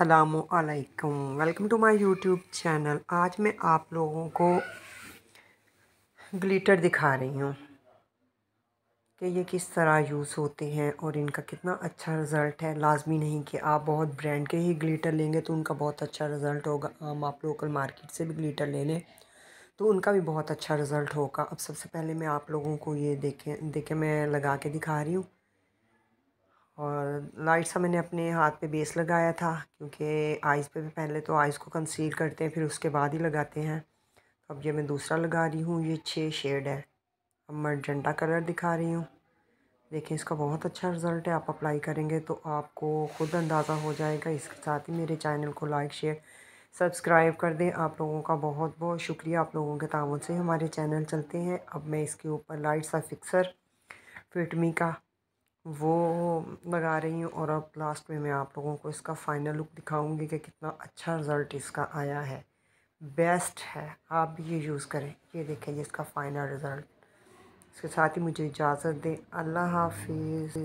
अलमैकम welcome to my YouTube channel आज मैं आप लोगों को ग्लिटर दिखा रही हूँ कि ये किस तरह यूज़ होते हैं और इनका कितना अच्छा रिज़ल्ट है लाजमी नहीं कि आप बहुत ब्रांड के ही ग्लिटर लेंगे तो उनका बहुत अच्छा रिज़ल्ट होगा आम आप लोकल मार्केट से भी ग्लिटर ले लें तो उनका भी बहुत अच्छा रिज़ल्ट होगा अब सबसे पहले मैं आप लोगों को ये देखें देखें मैं लगा के दिखा रही हूँ लाइट सा मैंने अपने हाथ पे बेस लगाया था क्योंकि आइज़ पे भी पहले तो आइज़ को कंसील करते हैं फिर उसके बाद ही लगाते हैं तो अब ये मैं दूसरा लगा रही हूँ ये छः शेड है अब मर्जेंटा कलर दिखा रही हूँ देखें इसका बहुत अच्छा रिज़ल्ट है आप अप्लाई करेंगे तो आपको ख़ुद अंदाज़ा हो जाएगा इसके साथ ही मेरे चैनल को लाइक शेयर सब्सक्राइब कर दें आप लोगों का बहुत बहुत शुक्रिया आप लोगों के तावन से हमारे चैनल चलते हैं अब मैं इसके ऊपर लाइट सा फिक्सर फिटमी का वो लगा रही हूँ और अब लास्ट में मैं आप लोगों को इसका फ़ाइनल लुक दिखाऊंगी कि कितना अच्छा रिज़ल्ट इसका आया है बेस्ट है आप भी ये यूज़ करें ये देखें इसका फ़ाइनल रिज़ल्ट इसके साथ ही मुझे इजाज़त दें अल्लाह हाफिज़